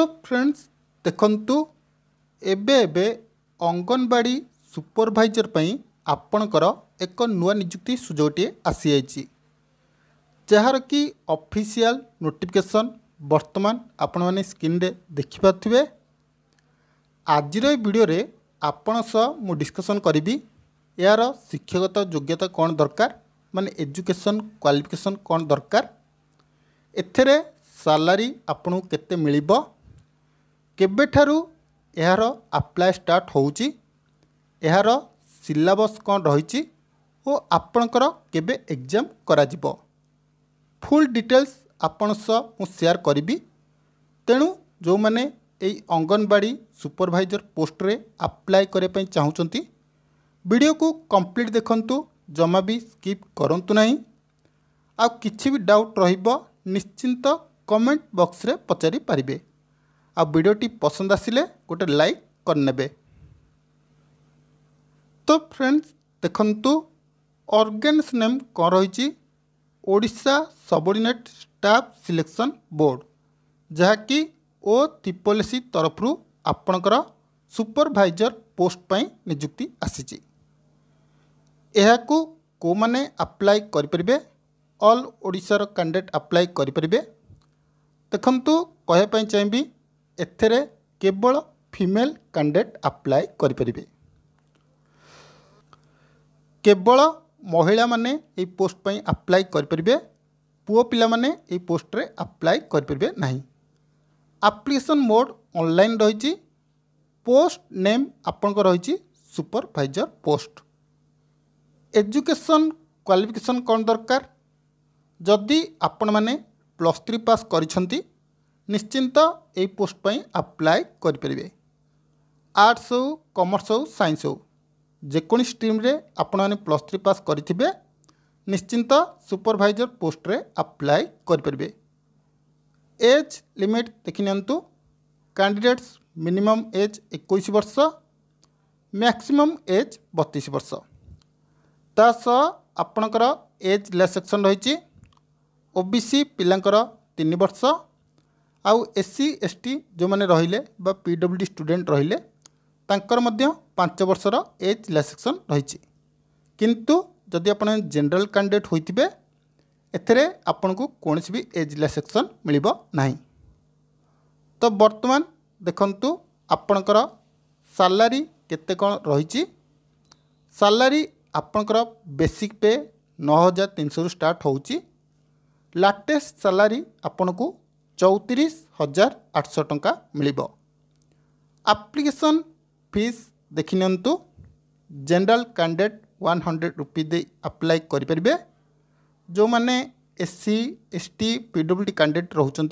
ତ ଫ୍ରେଣ୍ଡସ୍ ଦେଖନ୍ତୁ ଏବେ ଏବେ ଅଙ୍ଗନବାଡ଼ି ସୁପରଭାଇଜର ପାଇଁ ଆପଣଙ୍କର ଏକ ନୂଆ ନିଯୁକ୍ତି ସୁଯୋଗଟିଏ ଆସିଯାଇଛି ଯାହାର କି ଅଫିସିଆଲ ନୋଟିଫିକେସନ୍ ବର୍ତ୍ତମାନ ଆପଣମାନେ ସ୍କ୍ରିନ୍ରେ ଦେଖିପାରୁଥିବେ ଆଜିର ଏ ଭିଡ଼ିଓରେ ଆପଣଙ୍କ ସହ ମୁଁ ଡିସ୍କସନ୍ କରିବି ଏହାର ଶିକ୍ଷାଗତ ଯୋଗ୍ୟତା କ'ଣ ଦରକାର ମାନେ ଏଜୁକେସନ୍ କ୍ୱାଲିଫିକେସନ୍ କ'ଣ ଦରକାର ଏଥିରେ ସାଲାରୀ ଆପଣଙ୍କୁ କେତେ ମିଳିବ କେବେଠାରୁ ଏହାର ଆପ୍ଲାଏ ଷ୍ଟାର୍ଟ ହେଉଛି ଏହାର ସିଲାବସ୍ କ'ଣ ରହିଛି ଓ ଆପଣଙ୍କର କେବେ ଏକ୍ଜାମ୍ କରାଯିବ ଫୁଲ୍ ଡିଟେଲ୍ସ ଆପଣ ସହ ମୁଁ ସେୟାର କରିବି ତେଣୁ ଯେଉଁମାନେ ଏହି ଅଙ୍ଗନବାଡ଼ି ସୁପରଭାଇଜର ପୋଷ୍ଟରେ ଆପ୍ଲାଏ କରିବା ପାଇଁ ଚାହୁଁଛନ୍ତି ଭିଡ଼ିଓକୁ କମ୍ପ୍ଲିଟ୍ ଦେଖନ୍ତୁ ଜମା ବି ସ୍କିପ୍ କରନ୍ତୁ ନାହିଁ ଆଉ କିଛି ବି ଡାଉଟ୍ ରହିବ ନିଶ୍ଚିନ୍ତ କମେଣ୍ଟ ବକ୍ସରେ ପଚାରି ପାରିବେ ଆଉ ଭିଡ଼ିଓଟି ପସନ୍ଦ ଆସିଲେ ଗୋଟେ ଲାଇକ୍ କରିନେବେ ତ ଫ୍ରେଣ୍ଡସ୍ ଦେଖନ୍ତୁ ଅର୍ଗାନ୍ସ ନେମ୍ କ'ଣ ରହିଛି Odisha subordinate staff selection board ଯାହାକି ଓ ତ୍ରିପଲ୍ ସି ତରଫରୁ ଆପଣଙ୍କର ସୁପରଭାଇଜର ପୋଷ୍ଟ ପାଇଁ ନିଯୁକ୍ତି ଆସିଛି ଏହାକୁ କେଉଁମାନେ ଆପ୍ଲାଏ କରିପାରିବେ ଅଲ୍ ଓଡ଼ିଶାର କ୍ୟାଣ୍ଡିଡ଼େଟ୍ ଆପ୍ଲାଏ କରିପାରିବେ ଦେଖନ୍ତୁ କହିବା ପାଇଁ ଚାହିଁବି ଏଥିରେ କେବଳ ଫିମେଲ୍ କ୍ୟାଣ୍ଡିଡେଟ୍ ଆପ୍ଲାଏ କରିପାରିବେ କେବଳ ମହିଳାମାନେ ଏହି ପୋଷ୍ଟ ପାଇଁ ଆପ୍ଲାଏ କରିପାରିବେ ପୁଅ ପିଲାମାନେ ଏହି ପୋଷ୍ଟରେ ଆପ୍ଲାଏ କରିପାରିବେ ନାହିଁ ଆପ୍ଲିକେସନ୍ ମୋଡ଼ ଅନଲାଇନ୍ ରହିଛି ପୋଷ୍ଟ ନେମ୍ ଆପଣଙ୍କ ରହିଛି ସୁପରଭାଇଜର ପୋଷ୍ଟ ଏଜୁକେସନ୍ କ୍ୱାଲିଫିକେସନ୍ କ'ଣ ଦରକାର ଯଦି ଆପଣମାନେ ପ୍ଲସ୍ ଥ୍ରୀ ପାସ୍ କରିଛନ୍ତି ନିଶ୍ଚିନ୍ତ ଏହି ପୋଷ୍ଟ ପାଇଁ ଆପ୍ଲାଏ କରିପାରିବେ ଆର୍ଟ୍ସ ହେଉ କମର୍ସ ହେଉ ସାଇନ୍ସ ହେଉ ଯେକୌଣସି ଷ୍ଟ୍ରିମ୍ରେ ଆପଣମାନେ ପ୍ଲସ୍ ଥ୍ରୀ ପାସ୍ କରିଥିବେ ନିଶ୍ଚିନ୍ତ ସୁପରଭାଇଜର ପୋଷ୍ଟରେ ଆପ୍ଲାଏ କରିପାରିବେ ଏଜ୍ ଲିମିଟ୍ ଦେଖିନିଅନ୍ତୁ କ୍ୟାଣ୍ଡିଡେଟ୍ସ ମିନିମମ୍ ଏଜ୍ ଏକୋଇଶ ବର୍ଷ ମ୍ୟାକ୍ସିମମ୍ ଏଜ୍ ବତିଶ ବର୍ଷ ତା ସହ ଆପଣଙ୍କର ଏଜ୍ ରିଲାକ୍ସେସନ୍ ରହିଛି ଓବିସି ପିଲାଙ୍କର ତିନି ବର୍ଷ ଆଉ ଏସ୍ ସି ଏସ୍ ଟି ଯେଉଁମାନେ ରହିଲେ ବା ପି ଡବ୍ଲ୍ୟୁ ଡି ଷ୍ଟୁଡ଼େଣ୍ଟ ରହିଲେ ତାଙ୍କର ମଧ୍ୟ ପାଞ୍ଚ ବର୍ଷର ଏଜ୍ ରିଲାକ୍ସେସନ୍ ରହିଛି କିନ୍ତୁ ଯଦି ଆପଣ ଜେନେରାଲ କ୍ୟାଣ୍ଡିଡେଟ୍ ହୋଇଥିବେ ଏଥିରେ ଆପଣଙ୍କୁ କୌଣସି ବି ଏଜ୍ ରିଲାକ୍ସେସନ୍ ମିଳିବ ନାହିଁ ତ ବର୍ତ୍ତମାନ ଦେଖନ୍ତୁ ଆପଣଙ୍କର ସାଲାରୀ କେତେ କ'ଣ ରହିଛି ସାଲାରୀ ଆପଣଙ୍କର ବେସିକ୍ ପେ ନଅ ହଜାର ତିନିଶହରୁ ଷ୍ଟାର୍ଟ ହେଉଛି ଲାଟେଷ୍ଟ ସାଲାରୀ ଆପଣଙ୍କୁ चौतीस हजार आठ सौ टा मिल आप्लिकेसन फिज देखने general candidate one hundred rupee दे आप्लाय करें जो मैंने S C S T PW D candidate रोचान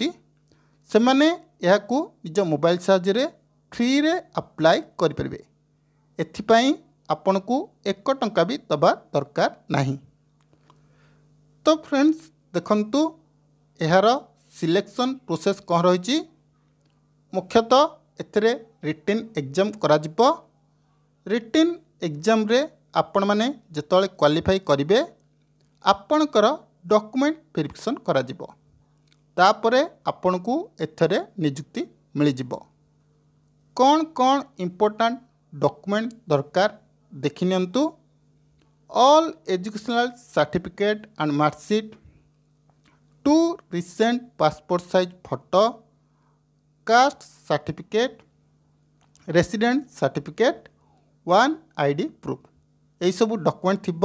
से मैंने यह मोबाइल साहय फ्री रे अप्लाई अप्लाय करें आपण को एक टा भी दबा दरकार नहीं तो फ्रेंड्स देखु यार ସିଲେକ୍ସନ୍ ପ୍ରୋସେସ୍ କ'ଣ ରହିଛି ମୁଖ୍ୟତଃ ଏଥିରେ ରିଟିନ୍ ଏକ୍ଜାମ୍ କରାଯିବ ରିଟିନ୍ ଏକ୍ଜାମ୍ରେ ଆପଣମାନେ ଯେତେବେଳେ କ୍ୱାଲିଫାଇ କରିବେ ଆପଣଙ୍କର ଡକୁମେଣ୍ଟ ଭେରିଫିକେସନ୍ କରାଯିବ ତାପରେ ଆପଣଙ୍କୁ ଏଥିରେ ନିଯୁକ୍ତି ମିଳିଯିବ କ'ଣ କ'ଣ ଇମ୍ପୋର୍ଟାଣ୍ଟ ଡକୁମେଣ୍ଟ ଦରକାର ଦେଖିନିଅନ୍ତୁ all educational certificate and marksheet two recent passport size photo, caste certificate, resident certificate, one ID proof. এইসবু ডকুমেন্ট থিব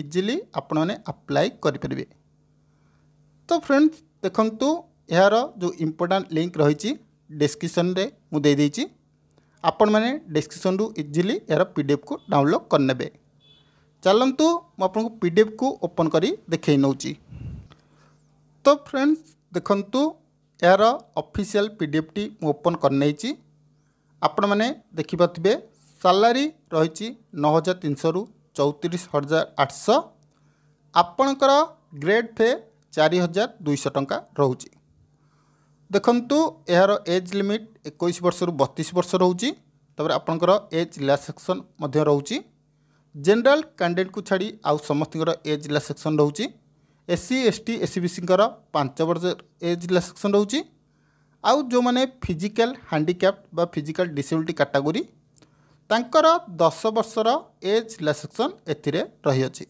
ইজিলি ଆପଣମାନେ ଆପ୍ଲାଏ କରିପାରିବେ ତ ଫ୍ରେଣ୍ଡସ୍ ଦେଖନ୍ତୁ ଏହାର ଯେଉଁ ଇମ୍ପୋର୍ଟାଣ୍ଟ ଲିଙ୍କ୍ ରହିଛି ଡେସ୍କ୍ରିପ୍ସନ୍ରେ ମୁଁ ଦେଇଦେଇଛି ଆପଣମାନେ ଡେସ୍କ୍ରିପ୍ସନ୍ରୁ ଇଜିଲି ଏହାର ପି ଡି ଏଫ୍କୁ ଡାଉନଲୋଡ଼୍ କରିନେବେ ଚାଲନ୍ତୁ ମୁଁ ଆପଣଙ୍କୁ ପି ଡି ଏଫ୍କୁ ଓପନ୍ କରି ଦେଖାଇ ନେଉଛି तो फ्रेंड्स देखु यार अफिशियाल पी डी एफ टी ओपन करनी आपण मैंने देखिपे सालरी रही नौ हजार तीन शौ रु चौतीस हजार आठश आपणकर ग्रेड फे चार हजार दुई टाँचा रोच देखु यार एज लिमिट एक बर्ष रु बतीस वर्ष रोच आपणकर एज लैसेक्शन रोच जेनराल कैंडेट को छाड़ आउ समस्त एज लैसेक्शन रोचे ଏସ୍ସି ଏସ୍ଟି ଏସ୍ସିବିସିଙ୍କର ପାଞ୍ଚ ବର୍ଷ ଏଜ୍ ରିଲାକ୍ସେସନ୍ ରହୁଛି ଆଉ ଯେଉଁମାନେ ଫିଜିକାଲ୍ ହ୍ୟାଣ୍ଡିକ୍ୟାପ୍ଟ ବା ଫିଜିକାଲ୍ ଡିସେବିଲିଟି କାଟାଗୋରୀ ତାଙ୍କର ଦଶ ବର୍ଷର ଏଜ୍ ରିଲାକ୍ସେସନ୍ ଏଥିରେ ରହିଅଛି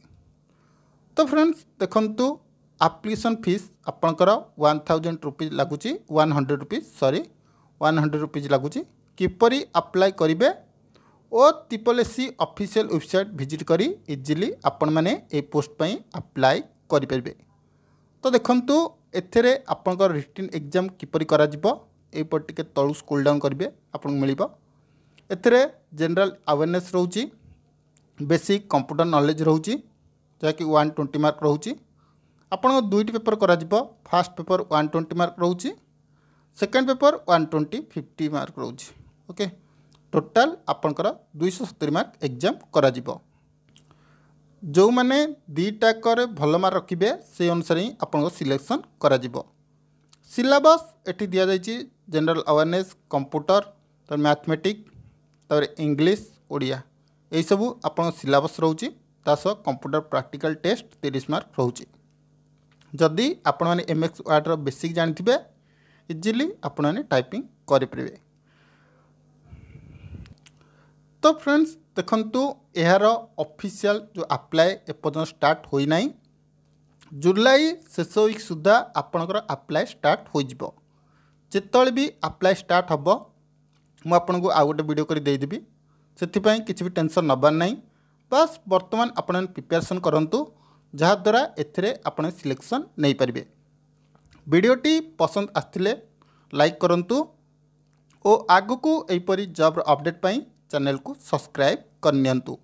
ତ ଫ୍ରେଣ୍ଡସ୍ ଦେଖନ୍ତୁ ଆପ୍ଲିକେସନ୍ ଫିସ୍ ଆପଣଙ୍କର ୱାନ୍ ଥାଉଜେଣ୍ଡ ରୁପିଜ୍ ଲାଗୁଛି one hundred rupees sorry one hundred rupees ଲାଗୁଛି କିପରି ଆପ୍ଲାଏ କରିବେ O triple SC official website visit କରି ଇଜିଲି ଆପଣମାନେ ଏହି ପୋଷ୍ଟ ପାଇଁ ଆପ୍ଲାଏ କରିପାରିବେ ତ ଦେଖନ୍ତୁ ଏଥିରେ ଆପଣଙ୍କର ରିଟିନ୍ ଏକ୍ଜାମ୍ କିପରି କରାଯିବ ଏଇପଟ ଟିକେ ତଳୁ ସ୍କୁଲ୍ ଡାଉନ୍ କରିବେ ଆପଣଙ୍କୁ ମିଳିବ ଏଥିରେ ଜେନେରାଲ୍ ଆୱେରନେସ୍ ରହୁଛି ବେସିକ୍ କମ୍ପ୍ୟୁଟର ନଲେଜ୍ ରହୁଛି ଯାହାକି ୱାନ୍ ଟ୍ୱେଣ୍ଟି ମାର୍କ ରହୁଛି ଆପଣଙ୍କ ଦୁଇଟି ପେପର୍ କରାଯିବ first paper one twenty mark ରହୁଛି second paper one twenty fifty mark ରହୁଛି ଓକେ ଟୋଟାଲ୍ ଆପଣଙ୍କର ଦୁଇଶହ ସତୁରି ମାର୍କ ଏକ୍ଜାମ୍ କରାଯିବ ଯେଉଁମାନେ ଦୁଇଟାକରେ ଭଲ ମାର୍କ ରଖିବେ ସେଇ ଅନୁସାରେ ହିଁ ଆପଣଙ୍କ ସିଲେକ୍ସନ୍ କରାଯିବ ସିଲାବସ୍ ଏଠି ଦିଆଯାଇଛି ଜେନେରାଲ୍ ଆୱାରନେସ୍ କମ୍ପ୍ୟୁଟର ତା'ପରେ ମ୍ୟାଥମେଟିକ୍ ତା'ପରେ ଇଂଲିଶ ଓଡ଼ିଆ ଏହିସବୁ ଆପଣଙ୍କ ସିଲାବସ୍ ରହୁଛି ତା ସହ କମ୍ପ୍ୟୁଟର ପ୍ରାକ୍ଟିକାଲ ଟେଷ୍ଟ ତିରିଶ ମାର୍କ ରହୁଛି ଯଦି ଆପଣମାନେ ଏମ୍ ଏକ୍ସ ୱାର୍ଡ଼ର ବେସିକ୍ ଜାଣିଥିବେ ଇଜିଲି ଆପଣମାନେ ଟାଇପିଂ କରିପାରିବେ তো ফ্রেন্ডস দেখন্তু এর অফিসিয়াল যে আপ্লাই এপর্যন্ত স্টার্ট হয়ে না জুলাই শেষ উইক সুদ্ধা আপনার আপ্লাই স্টার্ট হয়ে যাব যেতবে বি আপ্লাই স্টার্ট হব মু আপনার আউ গোটে ভিডিও করে দিয়েদেবি সেপাই কিছু বি টেনশন নেবার না বাস বর্তমান আপনার প্রিপারেসন করতু যাদ্বারা এতে আপনার সিলেকশন নেই পারে ভিডিওটি পসন্দ আসলে লাইক করতু ও আগুক এইপরি জব্র অপডেট পাই चैनल को सब्सक्राइब करनी